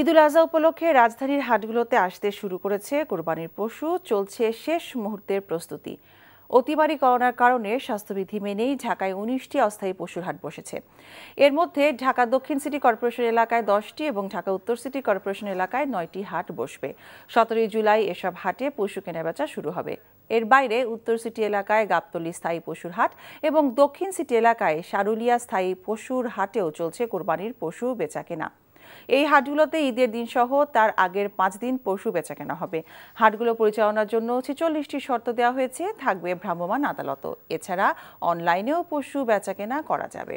ঈদুল আজহা উপলক্ষে রাজধানীর হাটগুলোতে আসতে শুরু করেছে কোরবানির পশু চলছে শেষ মুহূর্তের প্রস্তুতি অতিমারি করোনার কারণে স্বাস্থ্যবিধি মেনেই ঢাকায় উনিশটি অস্থায়ী পশুর হাট বসেছে এর মধ্যে ঢাকা দক্ষিণ সিটি কর্পোরেশন এলাকায় দশটি এবং ঢাকা উত্তর সিটি কর্পোরেশন এলাকায় নয়টি হাট বসবে সতেরোই জুলাই এসব হাটে পশু কেনাবেচা শুরু হবে এর বাইরে উত্তর সিটি এলাকায় গাবতলি স্থায়ী পশুর হাট এবং দক্ষিণ সিটি এলাকায় সারুলিয়া স্থায়ী পশুর হাটেও চলছে কোরবানির পশু বেচাকেনা এই হাটগুলোতে ঈদের দিন সহ তার আগের পাঁচ দিন পশু বেচাকেনা হবে হাটগুলো পরিচালনার জন্য ছেচল্লিশটি শর্ত দেওয়া হয়েছে থাকবে ভ্রাম্যমান আদালতও এছাড়া অনলাইনেও পশু বেচাকেনা করা যাবে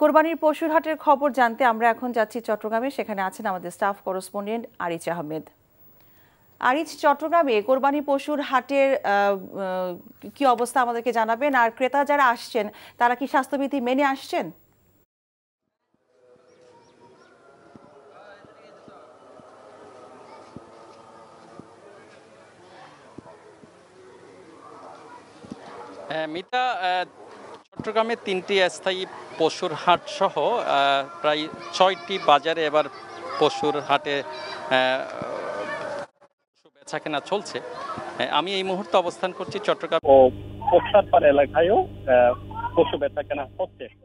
কোরবানির পশুর হাটের খবর জানতে আমরা এখন যাচ্ছি চট্টগ্রামে সেখানে আছেন আমাদের স্টাফ করসপন্ডেন্ট আরিচ আহমেদ আরিচ চট্টগ্রামে কোরবানি পশুর হাটের কি অবস্থা আমাদেরকে জানাবেন আর ক্রেতা যারা আসছেন তারা কি স্বাস্থ্যবিধি মেনে আসছেন হ্যাঁ, মিতা চট্টগ্রামে তিনটি স্থায়ী পশুর হাট সহ প্রায় ছয়টি বাজারে এবার পশুর হাটে বেচা কেনা চলছে আমি এই মুহূর্তে অবস্থান করছি চট্টগ্রাম ও এলাকায়ও পশু বেচা কেনা হচ্ছে